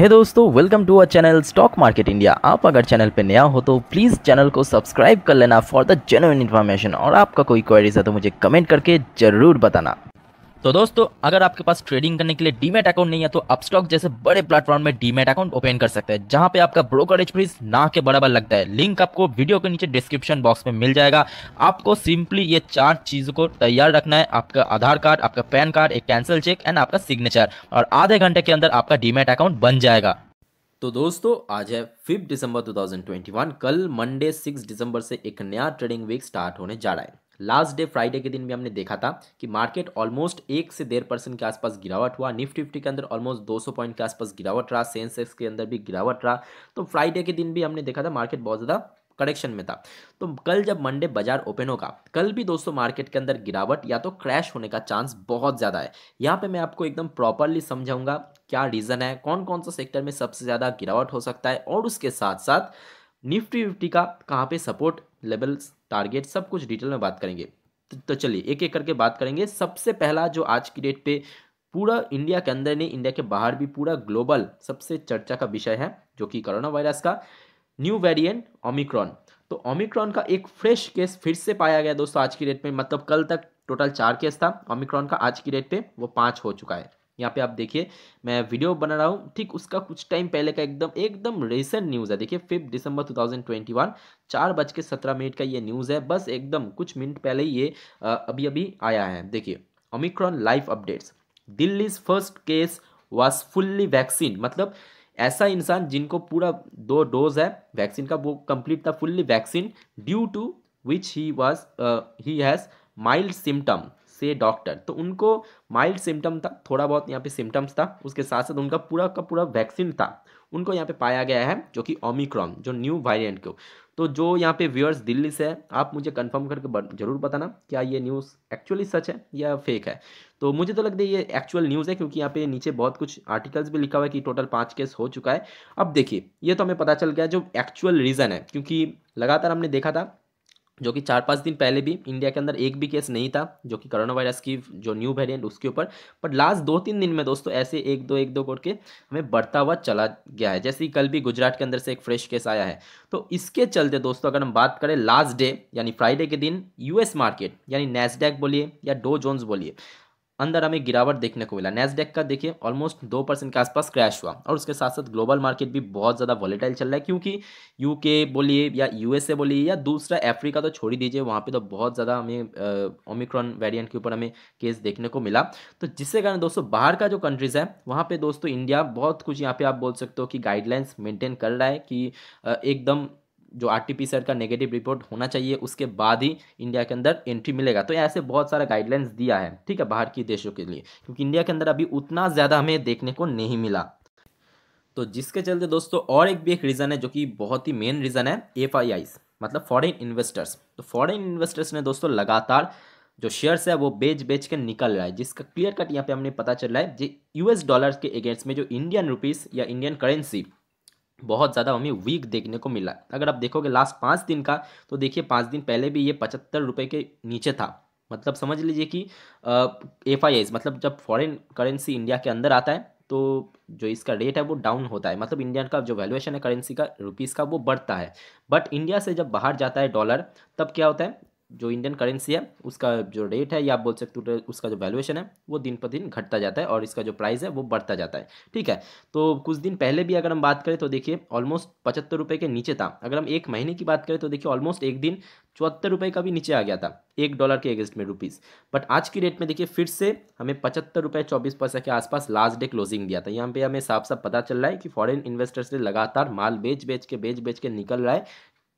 हे hey दोस्तों welcome to our channel stock market India आप अगर चैनल पे नया हो तो प्लीज़ चैनल को सब्सक्राइब कर लेना फॉर द जेन्यून इन्फॉर्मेशन और आपका कोई क्वेरीज है तो मुझे कमेंट करके ज़रूर बताना तो दोस्तों अगर आपके पास ट्रेडिंग करने के लिए डीमेट अकाउंट नहीं है तो आप स्टॉक जैसे बड़े प्लेटफॉर्म में डीमेट अकाउंट ओपन कर सकते हैं जहां पे आपका ब्रोकरेज फीस ना के बराबर लगता है लिंक आपको वीडियो के नीचे डिस्क्रिप्शन बॉक्स में मिल जाएगा आपको सिंपली ये चार चीज़ों को तैयार रखना है आपका आधार कार्ड आपका पैन कार्ड एक कैंसिल चेक एंड आपका सिग्नेचर और आधे घंटे के अंदर आपका डीमेट अकाउंट बन जाएगा तो दोस्तों आज है फिफ्थ दिसंबर 2021 कल मंडे सिक्स दिसंबर से एक नया ट्रेडिंग वीक स्टार्ट होने जा रहा है लास्ट डे फ्राइडे के दिन भी हमने देखा था कि मार्केट ऑलमोस्ट एक से डेढ़ परसेंट के आसपास गिरावट हुआ निफ्टी फिफ्टी के अंदर ऑलमोस्ट 200 पॉइंट के आसपास गिरावट रहा सेंसेक्स के अंदर भी गिरावट रहा तो फ्राइडे के दिन भी हमने देखा था मार्केट बहुत ज़्यादा करेक्शन में था तो कल जब मंडे बाजार ओपन होगा कल भी दोस्तों मार्केट के अंदर गिरावट या तो क्रैश होने का चांस बहुत ज़्यादा है यहाँ पे मैं आपको एकदम प्रॉपरली समझाऊंगा क्या रीज़न है कौन कौन सा सेक्टर में सबसे ज़्यादा गिरावट हो सकता है और उसके साथ साथ निफ्टी फिफ्टी का कहाँ पे सपोर्ट लेवल्स टारगेट सब कुछ डिटेल में बात करेंगे तो, तो चलिए एक एक करके बात करेंगे सबसे पहला जो आज की डेट पे पूरा इंडिया के अंदर नहीं इंडिया के बाहर भी पूरा ग्लोबल सबसे चर्चा का विषय है जो कि कोरोना वायरस का न्यू वेरिएंट ओमिक्रॉन तो ओमिक्रॉन का एक फ्रेश केस फिर से पाया गया दोस्तों आज की डेट में मतलब कल तक टोटल चार केस था ओमिक्रॉन का आज की डेट पे वो पाँच हो चुका है यहाँ पे आप देखिए मैं वीडियो बना रहा हूँ ठीक उसका कुछ टाइम पहले का एकदम एकदम रिसेंट न्यूज़ है देखिए फिफ्थ दिसंबर 2021 चार बज के सत्रह मिनट का ये न्यूज़ है बस एकदम कुछ मिनट पहले ही ये अभी अभी आया है देखिए omicron life updates Delhi first case was fully vaccine मतलब ऐसा इंसान जिनको पूरा दो डोज है वैक्सीन का वो कंप्लीट था fully vaccine due to which he was he has mild symptom से डॉक्टर तो उनको माइल्ड सिम्टम था थोड़ा बहुत यहाँ पे सिम्टम्स था उसके साथ साथ उनका पूरा का पूरा वैक्सीन था उनको यहाँ पे पाया गया है जो कि ओमिक्रॉन जो न्यू वायरियंट को तो जो यहाँ पे व्यूअर्स दिल्ली से है आप मुझे कंफर्म करके जरूर बताना क्या ये न्यूज़ एक्चुअली सच है या फेक है तो मुझे तो लगता है ये एक्चुअल न्यूज़ है क्योंकि यहाँ पे नीचे बहुत कुछ आर्टिकल्स भी लिखा हुआ है कि टोटल पाँच केस हो चुका है अब देखिए ये तो हमें पता चल गया जो एक्चुअल रीज़न है क्योंकि लगातार हमने देखा था जो कि चार पाँच दिन पहले भी इंडिया के अंदर एक भी केस नहीं था जो कि कोरोना वायरस की जो न्यू वेरिएंट उसके ऊपर बट लास्ट दो तीन दिन में दोस्तों ऐसे एक दो एक दो करके हमें बढ़ता हुआ चला गया है जैसे कि कल भी गुजरात के अंदर से एक फ्रेश केस आया है तो इसके चलते दोस्तों अगर हम बात करें लास्ट डे यानी फ्राइडे के दिन यूएस मार्केट यानी नेसडेक बोलिए या डो जोन्स बोलिए अंदर हमें गिरावट देखने को मिला नेसडेक का देखिए ऑलमोस्ट दो परसेंट के आसपास क्रैश हुआ और उसके साथ साथ ग्लोबल मार्केट भी बहुत ज़्यादा वॉलेटाइल चल रहा है क्योंकि यूके बोलिए या यूएसए बोलिए या दूसरा अफ्रीका तो छोड़ ही दीजिए वहाँ पे तो बहुत ज़्यादा हमें ओमिक्रॉन वेरियंट के ऊपर हमें केस देखने को मिला तो जिससे कारण दोस्तों बाहर का जो कंट्रीज़ है वहाँ पर दोस्तों इंडिया बहुत कुछ यहाँ पर आप बोल सकते हो कि गाइडलाइंस मेनटेन कर रहा है कि एकदम जो आर टी का नेगेटिव रिपोर्ट होना चाहिए उसके बाद ही इंडिया के अंदर एंट्री मिलेगा तो ऐसे बहुत सारा गाइडलाइंस दिया है ठीक है बाहर की देशों के लिए क्योंकि इंडिया के अंदर अभी उतना ज़्यादा हमें देखने को नहीं मिला तो जिसके चलते दोस्तों और एक भी एक रीज़न है जो कि बहुत ही मेन रीज़न है एफ मतलब फॉरेन इन्वेस्टर्स तो फॉरेन इन्वेस्टर्स ने दोस्तों लगातार जो शेयर्स है वो बेच बेच के निकल रहा है जिसका क्लियर कट यहाँ पे हमने पता चल रहा है जी यूएस डॉलर के अगेंस्ट में जो इंडियन रुपीस या इंडियन करेंसी बहुत ज़्यादा हमें वीक देखने को मिला अगर आप देखोगे लास्ट पाँच दिन का तो देखिए पाँच दिन पहले भी ये पचहत्तर रुपये के नीचे था मतलब समझ लीजिए कि एफ आई मतलब जब फॉरेन करेंसी इंडिया के अंदर आता है तो जो इसका रेट है वो डाउन होता है मतलब इंडियन का जो वैल्यूएशन है करेंसी का रुपीज़ का वो बढ़ता है बट इंडिया से जब बाहर जाता है डॉलर तब क्या होता है जो इंडियन करेंसी है उसका जो रेट है या आप बोल सकते हो उसका जो वैल्यूएशन है वो दिन पर दिन घटता जाता है और इसका जो प्राइस है वो बढ़ता जाता है ठीक है तो कुछ दिन पहले भी अगर हम बात करें तो देखिए ऑलमोस्ट पचहत्तर रुपये के नीचे था अगर हम एक महीने की बात करें तो देखिए ऑलमोस्ट एक दिन चौहत्तर रुपये का भी नीचे आ गया था एक डॉलर के अगेंस्ट में रुपीज़ बट आज की रेट में देखिए फिर से हमें पचहत्तर रुपये चौबीस पैसा के आसपास लास्ट डे क्लोजिंग दिया था यहाँ पे हमें साफ साफ पता चल रहा है कि फॉरेन इन्वेस्टर्स ने लगातार माल बेच बेच के बेच बेच के निकल रहा है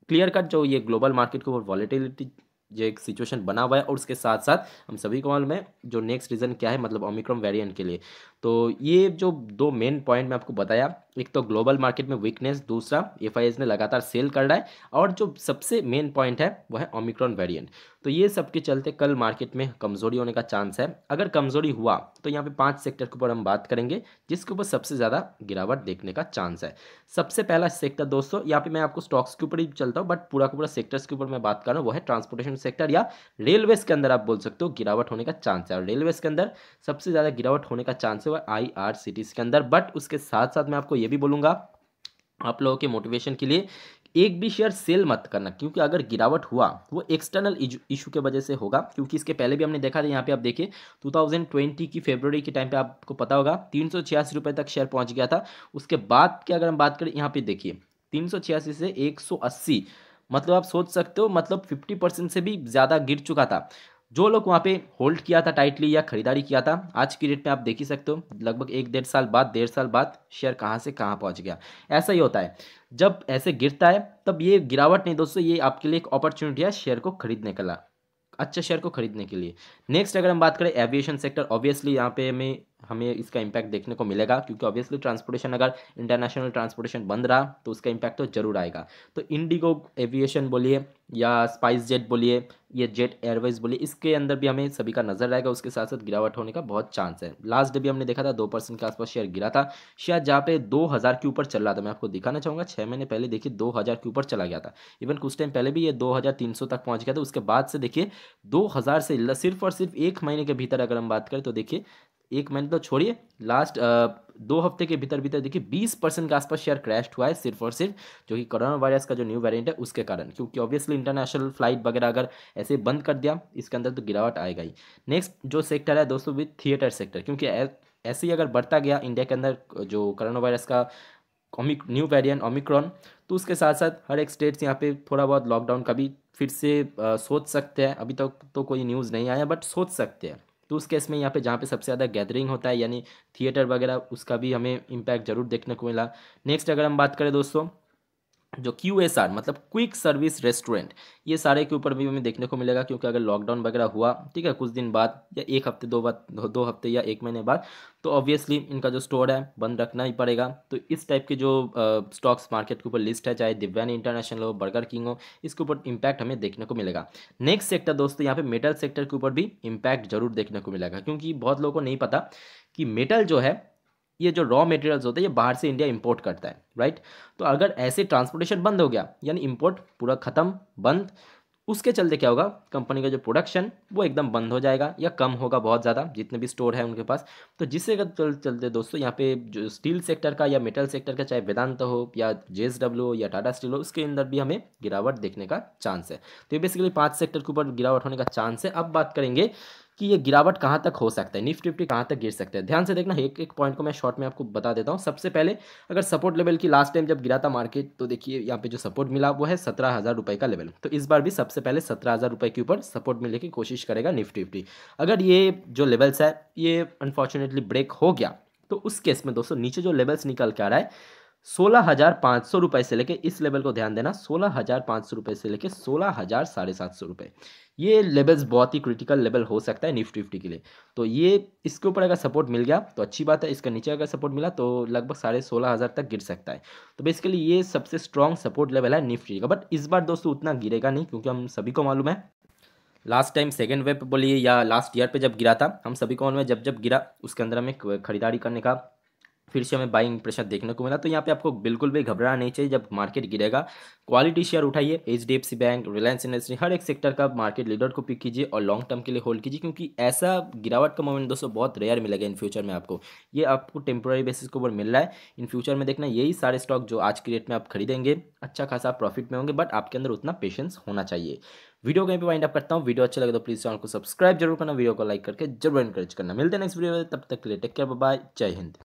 क्लियर कट जो ये ग्लोबल मार्केट के ऊपर वॉलेटिलिटी जो एक सिचुएशन बना हुआ है और उसके साथ साथ हम सभी को मालूम है जो नेक्स्ट रीज़न क्या है मतलब ओमिक्रॉन वेरिएंट के लिए तो ये जो दो मेन पॉइंट मैं आपको बताया एक तो ग्लोबल मार्केट में वीकनेस दूसरा एफ ने लगातार सेल कर रहा है और जो सबसे मेन पॉइंट है वह है ओमिक्रॉन वेरिएंट तो ये सब के चलते कल मार्केट में कमज़ोरी होने का चांस है अगर कमज़ोरी हुआ तो यहाँ पे पांच सेक्टर के ऊपर हम बात करेंगे जिसके ऊपर सबसे ज़्यादा गिरावट देखने का चांस है सबसे पहला सेक्टर दोस्तों यहाँ पर मैं आपको स्टॉक्स के ऊपर ही चलता हूँ बट पूरा का पूरा सेक्टर्स के ऊपर मैं बात कर रहा हूँ वो है ट्रांसपोर्टेशन सेक्टर या रेलवेज के अंदर आप बोल सकते हो गिरावट होने का चांस है और रेलवेज के अंदर सबसे ज़्यादा गिरावट होने का चांस है हुआ है I R C T C के अंदर बट उसके साथ साथ मैं आपको ये भी बोलूँगा आप लोगों के मोटिवेशन के लिए एक भी शेयर सेल मत करना क्योंकि अगर गिरावट हुआ वो एक्सटर्नल इशू के वजह से होगा क्योंकि इसके पहले भी हमने देखा था यहाँ पे आप देखिए 2020 की फेब्रवरी के टाइम पे आपको पता होगा तीन सौ रुपये तक शेयर पहुँच गया था उसके बाद की अगर हम बात करें यहाँ पे देखिए तीन से एक मतलब आप सोच सकते हो मतलब फिफ्टी से भी ज़्यादा गिर चुका था जो लोग वहाँ पे होल्ड किया था टाइटली या खरीदारी किया था आज की डेट में आप देख ही सकते हो लगभग एक डेढ़ साल बाद डेढ़ साल बाद शेयर कहाँ से कहाँ पहुँच गया ऐसा ही होता है जब ऐसे गिरता है तब ये गिरावट नहीं दोस्तों ये आपके लिए एक अपॉर्चुनिटी है शेयर को खरीदने का अच्छे शेयर को खरीदने के लिए नेक्स्ट अगर हम बात करें एविएशन सेक्टर ऑब्वियसली यहाँ पे हमें हमें इसका इम्पैक्ट देखने को मिलेगा क्योंकि ऑब्वियसली ट्रांसपोर्टेशन अगर इंटरनेशनल ट्रांसपोर्टेशन बंद रहा तो उसका इम्पैक्ट तो जरूर आएगा तो इंडिगो एविएशन बोलिए या स्पाइस जेट बोलिए या जेट एयरवेज बोलिए इसके अंदर भी हमें सभी का नजर रहेगा उसके साथ साथ गिरावट होने का बहुत चांस है लास्ट डे भी हमने देखा था दो परसेंट के आसपास शेयर गिरा था शेयर जहाँ पे दो हज़ार के ऊपर चल रहा था मैं आपको दिखाना चाहूँगा छः महीने पहले देखिए दो हज़ार के ऊपर चला गया था इवन कुछ टाइम पहले भी ये दो हज़ार तीन सौ तक पहुँच गया था उसके बाद से देखिए दो हज़ार से सिर्फ और सिर्फ एक महीने के भीतर अगर हम बात करें तो देखिए एक महीने तो छोड़िए लास्ट दो हफ्ते के भीतर भीतर देखिए बीस परसेंट के आसपास शेयर क्रैश हुआ है सिर्फ और सिर्फ जो कि कोरोना वायरस का जो न्यू वेरिएंट है उसके कारण क्योंकि ऑब्वियसली इंटरनेशनल फ्लाइट वगैरह अगर ऐसे बंद कर दिया इसके अंदर तो गिरावट आएगा ही नेक्स्ट जो सेक्टर है दोस्तों भी थिएटर सेक्टर क्योंकि ऐसे ही अगर बढ़ता गया इंडिया के अंदर जो करोना वायरस का ओमिक न्यू वेरियंट ओमिक्रॉन तो उसके साथ साथ हर एक स्टेट्स यहाँ पे थोड़ा बहुत लॉकडाउन का भी फिर से आ, सोच सकते हैं अभी तक तो, तो कोई न्यूज़ नहीं आया बट सोच सकते हैं तो उस केस में यहाँ पे जहाँ पे सबसे ज़्यादा गैदरिंग होता है यानी थिएटर वगैरह उसका भी हमें इम्पैक्ट जरूर देखने को मिला नेक्स्ट अगर हम बात करें दोस्तों जो क्यू एस आर मतलब क्विक सर्विस रेस्टोरेंट ये सारे के ऊपर भी हमें देखने को मिलेगा क्योंकि अगर लॉकडाउन वगैरह हुआ ठीक है कुछ दिन बाद या एक हफ्ते दो बाद दो, दो हफ्ते या एक महीने बाद तो ऑब्वियसली इनका जो स्टोर है बंद रखना ही पड़ेगा तो इस टाइप के जो स्टॉक्स मार्केट के ऊपर लिस्ट है चाहे दिव्यान इंटरनेशनल हो बर्गर किंग हो इसके ऊपर इम्पैक्ट हमें देखने को मिलेगा नेक्स्ट सेक्टर दोस्तों यहाँ पर मेटल सेक्टर के ऊपर भी इम्पैक्ट जरूर देखने को मिलेगा क्योंकि बहुत लोगों को नहीं पता कि मेटल जो है ये जो रॉ मटेरियल्स होते हैं ये बाहर से इंडिया इंपोर्ट करता है राइट तो अगर ऐसे ट्रांसपोर्टेशन बंद हो गया यानी इंपोर्ट पूरा ख़त्म बंद उसके चलते क्या होगा कंपनी का जो प्रोडक्शन वो एकदम बंद हो जाएगा या कम होगा बहुत ज़्यादा जितने भी स्टोर है उनके पास तो जिससे चल चलते दोस्तों यहाँ पे जो स्टील सेक्टर का या मेटल सेक्टर का चाहे वेदांत हो या जे हो या टाटा स्टील हो उसके अंदर भी हमें गिरावट देखने का चांस है तो ये बेसिकली पाँच सेक्टर के ऊपर गिरावट होने का चांस है अब बात करेंगे कि ये गिरावट कहाँ तक हो सकता है निफ्टी निफ्टी कहाँ तक गिर सकता है ध्यान से देखना एक एक पॉइंट को मैं शॉर्ट में आपको बता देता हूँ सबसे पहले अगर सपोर्ट लेवल की लास्ट टाइम जब गिरा था मार्केट तो देखिए यहाँ पे जो सपोर्ट मिला वो है सत्रह हज़ार रुपये का लेवल तो इस बार भी सबसे पहले सत्रह हज़ार रुपये के ऊपर सपोर्ट मिलने की कोशिश करेगा निफ्टी निफ्टी अगर ये जो लेवल्स है ये अनफॉर्चुनेटली ब्रेक हो गया तो उस केस में दोस्तों नीचे जो लेवल्स निकल के आ रहा है सोलह हजार पाँच सौ रुपये से लेके इस लेवल को ध्यान देना सोलह हजार पाँच सौ रुपये से लेके सोलह हजार साढ़े सात सौ रुपये ये लेवल्स बहुत ही क्रिटिकल लेवल हो सकता है निफ्टी फिफ्टी के लिए तो ये इसके ऊपर अगर सपोर्ट मिल गया तो अच्छी बात है इसका नीचे अगर सपोर्ट मिला तो लगभग साढ़े सोलह हज़ार तक गिर सकता है तो बेसिकली ये सबसे स्ट्रॉन्ग सपोर्ट लेवल है निफ्टी का बट इस बार दोस्तों उतना गिरेगा नहीं क्योंकि हम सभी को मालूम है लास्ट टाइम सेकेंड वेब बोलिए या लास्ट ईयर पे जब गिरा था हम सभी को मालूम है जब जब गिरा उसके अंदर हमें खरीदारी करने का फिर से हमें बाइंग प्रेशर देखने को मिला तो यहाँ पे आपको बिल्कुल भी घबराना नहीं चाहिए जब मार्केट गिरेगा क्वालिटी शेयर उठाइए H D F C bank Reliance industry हर एक सेक्टर का मार्केट लीडर को पिक कीजिए और लॉन्ग टर्म के लिए होल्ड कीजिए क्योंकि ऐसा गिरावट का मोमेंट दोस्तों बहुत रेयर मिलेगा इन फ्यूचर में आपको ये आपको टेम्प्रोरी बेसिस के ऊपर मिल रहा है इन फ्यूचर में देखना यही सारे स्टॉक जो आज के डेट में आप खरीदेंगे अच्छा खासा प्रॉफिट में होंगे बट आपके अंदर उतना पेशेंस होना चाहिए वीडियो कहीं पर वाइंड अप करता हूँ वीडियो अच्छा लगे तो प्लीज़ चैनल को सब्सक्राइब जरूर करना वीडियो को लाइक करके जरूर इंकरेज करना मिलते हैं नेक्स्ट वीडियो तब तक के लिए टेक केयर बाय जय हिंद